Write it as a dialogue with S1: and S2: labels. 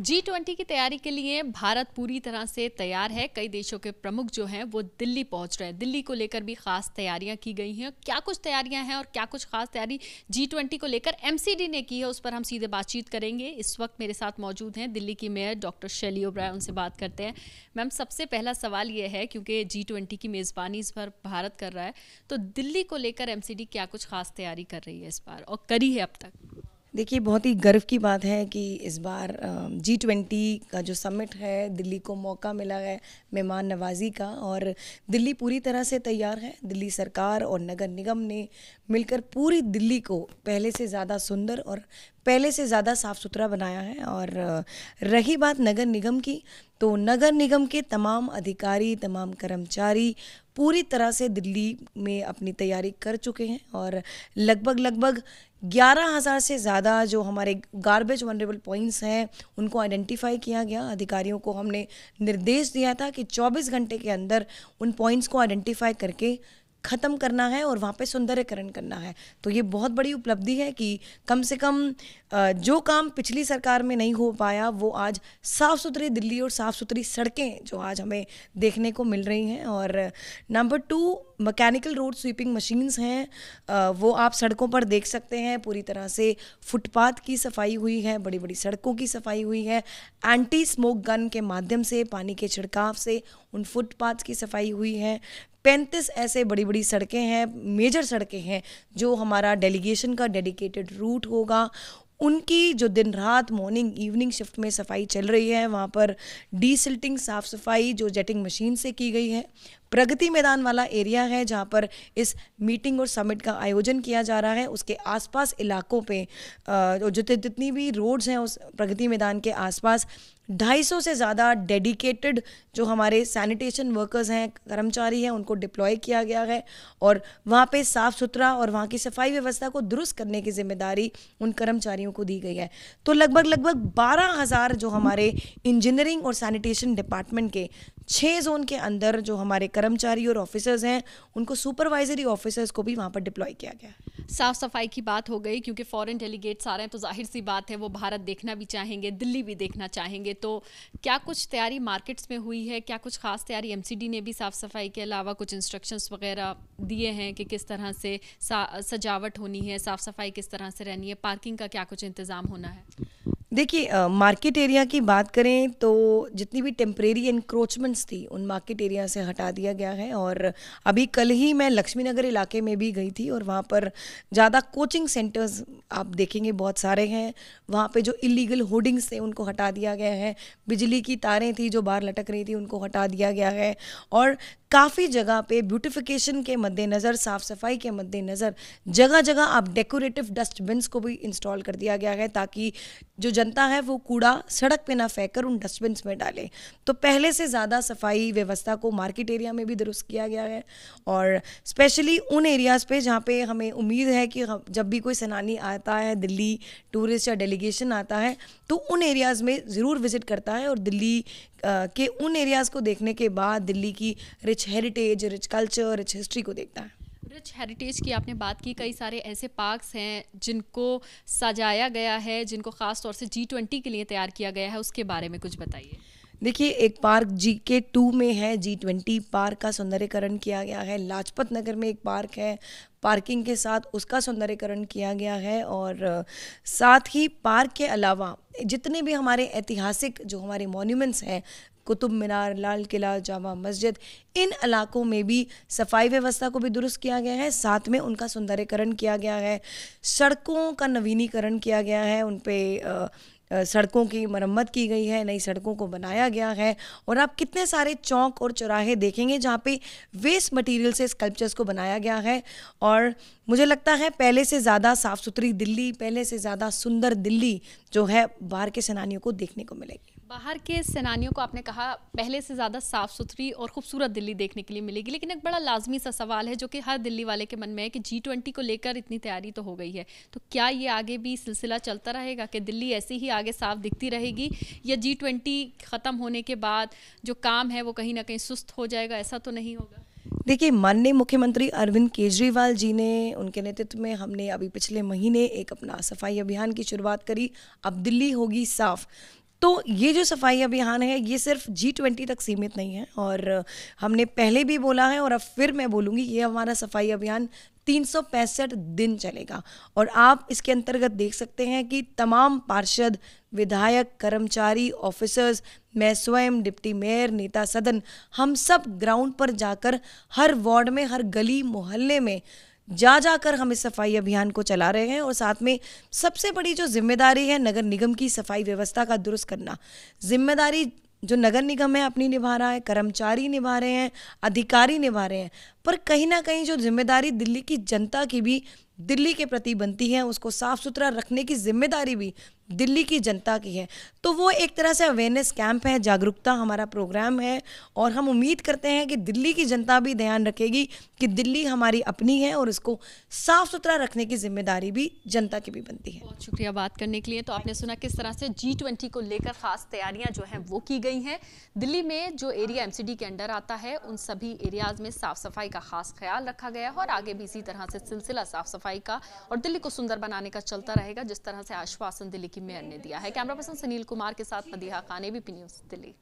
S1: G twenty की तैयारी के लिए भारत पूरी तरह से तैयार है कई देशों के प्रमुख जो हैं वो दिल्ली पहुंच रहे हैं दिल्ली को लेकर भी खास तैयारियां की गई हैं क्या कुछ तैयारियां हैं और क्या कुछ खास तैयारी जी ट्वेंटी को लेकर एमसीडी ने की है उस पर हम सीधे बातचीत करेंगे इस वक्त मेरे साथ मौजूद हैं दिल्ली की मेयर डॉक्टर शैली ओब्राय उनसे बात करते हैं मैम सबसे पहला सवाल ये है क्योंकि जी ट्वेंटी की मेज़बानी इस बार भारत कर रहा है तो दिल्ली को लेकर एम क्या कुछ खास तैयारी कर
S2: रही है इस बार और करी है अब तक देखिए बहुत ही गर्व की बात है कि इस बार जी ट्वेंटी का जो समिट है दिल्ली को मौका मिला है मेहमान नवाजी का और दिल्ली पूरी तरह से तैयार है दिल्ली सरकार और नगर निगम ने मिलकर पूरी दिल्ली को पहले से ज़्यादा सुंदर और पहले से ज़्यादा साफ़ सुथरा बनाया है और रही बात नगर निगम की तो नगर निगम के तमाम अधिकारी तमाम कर्मचारी पूरी तरह से दिल्ली में अपनी तैयारी कर चुके हैं और लगभग लगभग ग्यारह हज़ार से ज़्यादा जो हमारे गार्बेज वनरेबल पॉइंट्स हैं उनको आइडेंटिफाई किया गया अधिकारियों को हमने निर्देश दिया था कि 24 घंटे के अंदर उन पॉइंट्स को आइडेंटिफाई करके ख़त्म करना है और वहाँ पे सौंदर्यकरण करना है तो ये बहुत बड़ी उपलब्धि है कि कम से कम जो काम पिछली सरकार में नहीं हो पाया वो आज साफ़ सुथरी दिल्ली और साफ़ सुथरी सड़कें जो आज हमें देखने को मिल रही हैं और number two mechanical road sweeping machines हैं वो आप सड़कों पर देख सकते हैं पूरी तरह से फुटपाथ की सफाई हुई है बड़ी बड़ी सड़कों की सफाई हुई है एंटी स्मोक गन के माध्यम से पानी के छिड़काव से उन फुटपाथ की सफाई हुई है पैंतीस ऐसे बड़ी बड़ी सड़कें हैं मेजर सड़कें हैं जो हमारा डेलीगेशन का डेडिकेटेड रूट होगा उनकी जो दिन रात मॉर्निंग इवनिंग शिफ्ट में सफाई चल रही है वहाँ पर डी सिल्टिंग साफ़ सफाई जो जेटिंग मशीन से की गई है प्रगति मैदान वाला एरिया है जहाँ पर इस मीटिंग और समिट का आयोजन किया जा रहा है उसके आसपास इलाकों पे जितने जितनी भी रोड्स हैं उस प्रगति मैदान के आसपास 250 से ज़्यादा डेडिकेटेड जो हमारे सैनिटेशन वर्कर्स हैं कर्मचारी हैं उनको डिप्लॉय किया गया है और वहाँ पे साफ़ सुथरा और वहाँ की सफाई व्यवस्था को दुरुस्त करने की जिम्मेदारी उन कर्मचारियों कंपनियों को दी गई है तो लगभग लगभग बारह हज़ार जो हमारे इंजीनियरिंग और सैनिटेशन डिपार्टमेंट के छः जोन के अंदर जो हमारे कर्मचारी और ऑफिसर्स हैं उनको सुपरवाइजरी ऑफिसर्स को भी वहाँ पर डिप्लॉय किया गया है साफ सफाई
S1: की बात हो गई क्योंकि फॉरेन डेलीगेट्स आ रहे हैं तो जाहिर सी बात है वो भारत देखना भी चाहेंगे दिल्ली भी देखना चाहेंगे तो क्या कुछ तैयारी मार्केट्स में हुई है क्या कुछ खास तैयारी एम ने भी साफ सफाई के अलावा कुछ इंस्ट्रक्शंस वगैरह दिए हैं कि किस तरह से सजावट होनी है साफ सफाई किस तरह से रहनी है पार्किंग का क्या कुछ इंतजाम होना है
S2: देखिए मार्केट एरिया की बात करें तो जितनी भी टेम्परेरी इंक्रोचमेंट्स थी उन मार्केट एरिया से हटा दिया गया है और अभी कल ही मैं लक्ष्मी नगर इलाके में भी गई थी और वहाँ पर ज़्यादा कोचिंग सेंटर्स आप देखेंगे बहुत सारे हैं वहाँ पे जो इलीगल होर्डिंग्स थे उनको हटा दिया गया है बिजली की तारें थी जो बाहर लटक रही थी उनको हटा दिया गया है और काफ़ी जगह पे ब्यूटिफिकेशन के मद्देनज़र साफ़ सफाई के मद्देनज़र जगह जगह आप डेकोरेटिव डस्टबिन्स को भी इंस्टॉल कर दिया गया है ताकि जो जनता है वो कूड़ा सड़क पे ना फेंक कर उन डस्टबिन्स में डाले तो पहले से ज़्यादा सफाई व्यवस्था को मार्केट एरिया में भी दुरुस्त किया गया है और स्पेशली उन एरियाज़ पे जहाँ पे हमें उम्मीद है कि जब भी कोई सैनानी आता है दिल्ली टूरिस्ट या डेलीगेशन आता है तो उन एरियाज़ में ज़रूर विज़िट करता है और दिल्ली के उन एरियाज़ को देखने के बाद दिल्ली की rich heritage rich culture rich history को देखता है
S1: रिच हेरिटेज की आपने बात की कई सारे ऐसे पार्क्स हैं जिनको सजाया गया है जिनको ख़ास तौर से जी ट्वेंटी के लिए तैयार किया गया है
S2: उसके बारे में कुछ बताइए देखिए एक पार्क जी के टू में है जी ट्वेंटी पार्क का सौंदर्यकरण किया गया है लाजपत नगर में एक पार्क है पार्किंग के साथ उसका सौंदर्यकरण किया गया है और साथ ही पार्क के अलावा जितने भी हमारे ऐतिहासिक जो हमारे मॉन्यूमेंट्स हैं कुतुब मीनार लाल किला जामा मस्जिद इन इलाकों में भी सफाई व्यवस्था को भी दुरुस्त किया गया है साथ में उनका सौंदर्यकरण किया गया है सड़कों का नवीनीकरण किया गया है उन पर सड़कों की मरम्मत की गई है नई सड़कों को बनाया गया है और आप कितने सारे चौक और चौराहे देखेंगे जहाँ पे वेस्ट मटेरियल से स्कल्पचर्स को बनाया गया है और मुझे लगता है पहले से ज़्यादा साफ़ सुथरी दिल्ली पहले से ज़्यादा सुंदर दिल्ली जो है बाहर के सैनानियों को देखने को मिलेगी
S1: बाहर के सैनानियों को आपने कहा पहले से ज़्यादा साफ़ सुथरी और ख़ूबसूरत दिल्ली देखने के लिए मिलेगी लेकिन एक बड़ा लाजमी सा सवाल है जो कि हर दिल्ली वाले के मन में है कि जी ट्वेंटी को लेकर इतनी तैयारी तो हो गई है तो क्या ये आगे भी सिलसिला चलता रहेगा कि दिल्ली ऐसी ही आगे साफ दिखती रहेगी या जी ट्वेंटी ख़त्म होने के बाद जो काम है वो कहीं ना कहीं सुस्त हो जाएगा ऐसा तो नहीं होगा
S2: देखिए माननीय मुख्यमंत्री अरविंद केजरीवाल जी ने उनके नेतृत्व में हमने अभी पिछले महीने एक अपना सफाई अभियान की शुरुआत करी अब दिल्ली होगी साफ तो ये जो सफाई अभियान है ये सिर्फ जी ट्वेंटी तक सीमित नहीं है और हमने पहले भी बोला है और अब फिर मैं बोलूँगी ये हमारा सफाई अभियान तीन दिन चलेगा और आप इसके अंतर्गत देख सकते हैं कि तमाम पार्षद विधायक कर्मचारी ऑफिसर्स मैं स्वयं डिप्टी मेयर नेता सदन हम सब ग्राउंड पर जाकर हर वार्ड में हर गली मोहल्ले में जा जाकर हम इस सफाई अभियान को चला रहे हैं और साथ में सबसे बड़ी जो जिम्मेदारी है नगर निगम की सफाई व्यवस्था का दुरुस्त करना जिम्मेदारी जो नगर निगम है अपनी निभा रहा है कर्मचारी निभा रहे हैं अधिकारी निभा रहे हैं पर कहीं ना कहीं जो जिम्मेदारी दिल्ली की जनता की भी दिल्ली के प्रति बनती है उसको साफ सुथरा रखने की जिम्मेदारी भी दिल्ली की जनता की है तो वो एक तरह से अवेयरनेस कैंप है जागरूकता हमारा प्रोग्राम है और हम उम्मीद करते हैं कि दिल्ली की जनता भी ध्यान रखेगी कि दिल्ली हमारी अपनी है और इसको साफ सुथरा रखने की जिम्मेदारी भी जनता की भी बनती है बहुत
S1: शुक्रिया बात करने के लिए तो आपने सुना किस तरह से जी ट्वेंटी को लेकर खास तैयारियां जो हैं वो की गई हैं दिल्ली में जो एरिया एम के अंडर आता है उन सभी एरियाज में साफ सफाई का खास ख्याल रखा गया है और आगे भी इसी तरह से सिलसिला साफ सफाई का और दिल्ली को सुंदर बनाने का चलता रहेगा जिस तरह से आश्वासन दिल्ली की मेयर ने दिया है कैमरा पर्सन सुनील कुमार के साथ मदीहा खान ए दिल्ली